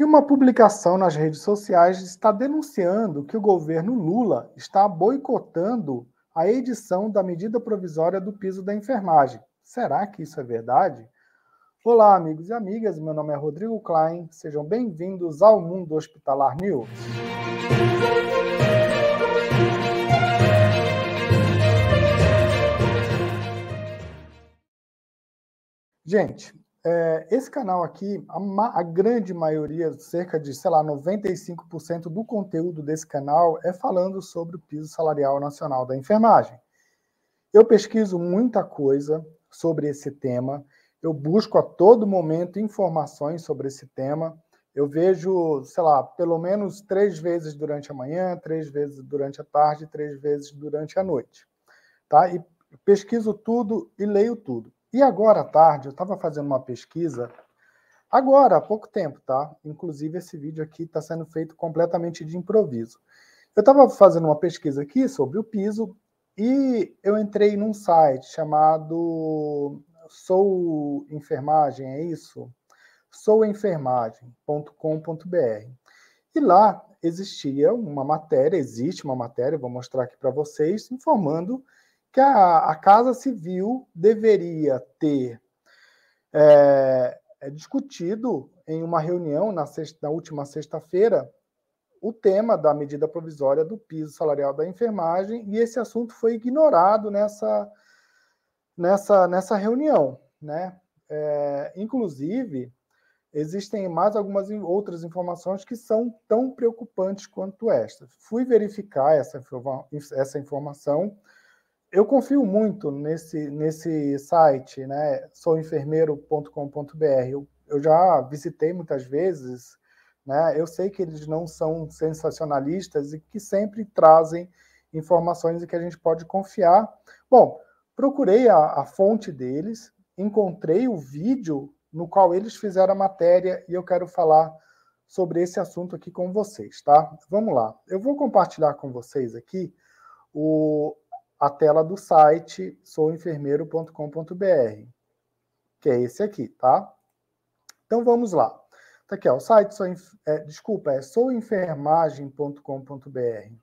E uma publicação nas redes sociais está denunciando que o governo Lula está boicotando a edição da medida provisória do piso da enfermagem. Será que isso é verdade? Olá, amigos e amigas. Meu nome é Rodrigo Klein. Sejam bem-vindos ao Mundo Hospitalar News. Gente, é, esse canal aqui, a, a grande maioria, cerca de, sei lá, 95% do conteúdo desse canal é falando sobre o piso salarial nacional da enfermagem. Eu pesquiso muita coisa sobre esse tema, eu busco a todo momento informações sobre esse tema. Eu vejo, sei lá, pelo menos três vezes durante a manhã, três vezes durante a tarde, três vezes durante a noite. Tá? E pesquiso tudo e leio tudo. E agora à tarde, eu estava fazendo uma pesquisa, agora, há pouco tempo, tá? Inclusive, esse vídeo aqui está sendo feito completamente de improviso. Eu estava fazendo uma pesquisa aqui sobre o piso e eu entrei num site chamado Sou Enfermagem, é isso? Souenfermagem.com.br. E lá existia uma matéria, existe uma matéria, vou mostrar aqui para vocês, informando que a, a Casa Civil deveria ter é, é, discutido em uma reunião na, sexta, na última sexta-feira o tema da medida provisória do piso salarial da enfermagem e esse assunto foi ignorado nessa, nessa, nessa reunião. Né? É, inclusive, existem mais algumas outras informações que são tão preocupantes quanto esta. Fui verificar essa, essa informação eu confio muito nesse, nesse site, né? Souenfermeiro.com.br. Eu, eu já visitei muitas vezes, né? Eu sei que eles não são sensacionalistas e que sempre trazem informações em que a gente pode confiar. Bom, procurei a, a fonte deles, encontrei o vídeo no qual eles fizeram a matéria e eu quero falar sobre esse assunto aqui com vocês, tá? Vamos lá. Eu vou compartilhar com vocês aqui o, a tela do site souenfermeiro.com.br, que é esse aqui, tá? Então vamos lá. Tá aqui, ó, o site, sou, é, desculpa, é souenfermagem.com.br.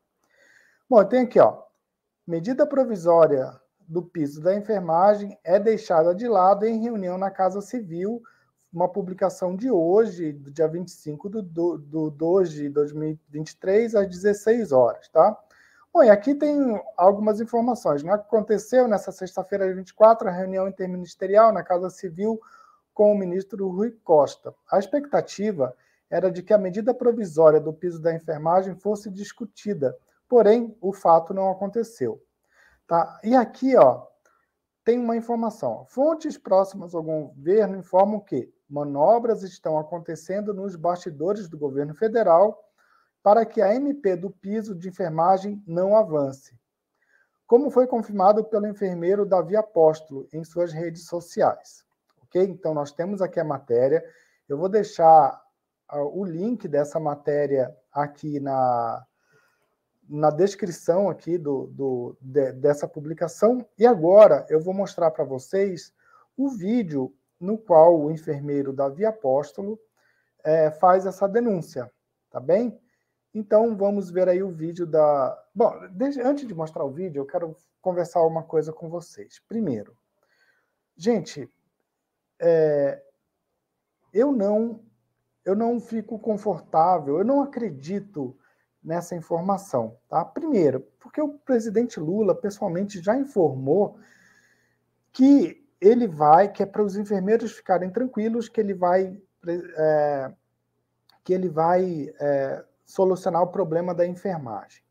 Bom, tem aqui, ó, medida provisória do piso da enfermagem é deixada de lado em reunião na Casa Civil, uma publicação de hoje, do dia 25 de do, do, 2 de 2023, às 16 horas, tá? Bom, e aqui tem algumas informações. Né? Aconteceu nessa sexta-feira, 24, a reunião interministerial na Casa Civil com o ministro Rui Costa. A expectativa era de que a medida provisória do piso da enfermagem fosse discutida, porém, o fato não aconteceu. Tá? E aqui, ó, tem uma informação. Fontes próximas ao governo informam que manobras estão acontecendo nos bastidores do governo federal para que a MP do piso de enfermagem não avance, como foi confirmado pelo enfermeiro Davi Apóstolo em suas redes sociais. Ok? Então, nós temos aqui a matéria. Eu vou deixar ah, o link dessa matéria aqui na, na descrição aqui do, do de, dessa publicação. E agora eu vou mostrar para vocês o vídeo no qual o enfermeiro Davi Apóstolo é, faz essa denúncia, tá bem? Então vamos ver aí o vídeo da. Bom, desde... antes de mostrar o vídeo, eu quero conversar uma coisa com vocês. Primeiro, gente, é... eu não eu não fico confortável, eu não acredito nessa informação, tá? Primeiro, porque o presidente Lula pessoalmente já informou que ele vai, que é para os enfermeiros ficarem tranquilos, que ele vai, é, que ele vai é, solucionar o problema da enfermagem.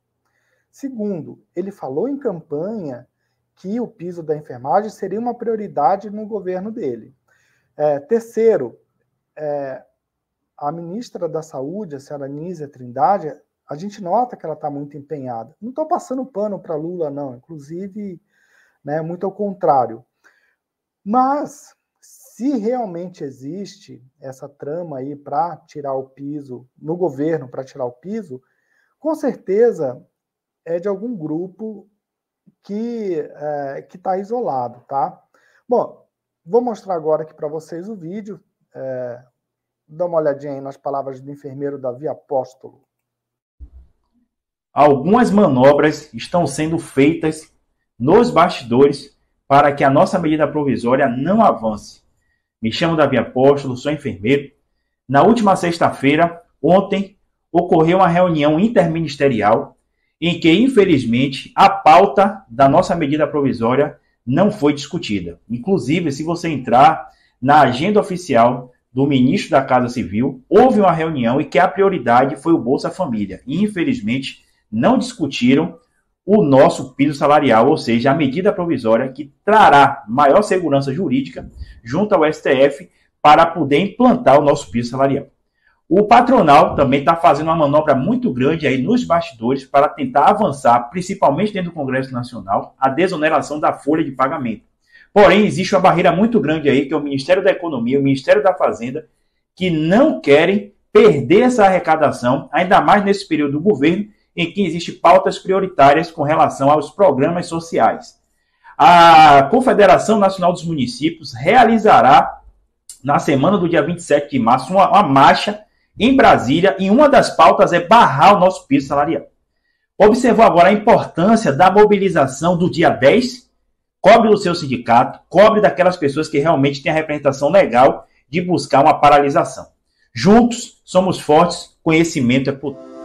Segundo, ele falou em campanha que o piso da enfermagem seria uma prioridade no governo dele. É, terceiro, é, a ministra da Saúde, a senhora Nízia Trindade, a gente nota que ela está muito empenhada. Não estou passando pano para Lula, não, inclusive, né, muito ao contrário. Mas se realmente existe essa trama aí para tirar o piso no governo, para tirar o piso, com certeza é de algum grupo que é, que está isolado, tá? Bom, vou mostrar agora aqui para vocês o vídeo. É, dá uma olhadinha aí nas palavras do enfermeiro Davi Apóstolo. Algumas manobras estão sendo feitas nos bastidores para que a nossa medida provisória não avance me chamo Davi Apóstolo, sou enfermeiro. Na última sexta-feira, ontem, ocorreu uma reunião interministerial em que, infelizmente, a pauta da nossa medida provisória não foi discutida. Inclusive, se você entrar na agenda oficial do ministro da Casa Civil, houve uma reunião e que a prioridade foi o Bolsa Família. E, infelizmente, não discutiram o nosso piso salarial, ou seja, a medida provisória que trará maior segurança jurídica junto ao STF para poder implantar o nosso piso salarial. O patronal também está fazendo uma manobra muito grande aí nos bastidores para tentar avançar, principalmente dentro do Congresso Nacional, a desoneração da folha de pagamento. Porém, existe uma barreira muito grande aí, que é o Ministério da Economia, o Ministério da Fazenda, que não querem perder essa arrecadação, ainda mais nesse período do governo, em que existem pautas prioritárias com relação aos programas sociais. A Confederação Nacional dos Municípios realizará, na semana do dia 27 de março, uma, uma marcha em Brasília e uma das pautas é barrar o nosso piso salarial. Observou agora a importância da mobilização do dia 10, cobre do seu sindicato, cobre daquelas pessoas que realmente têm a representação legal de buscar uma paralisação. Juntos somos fortes, conhecimento é poder.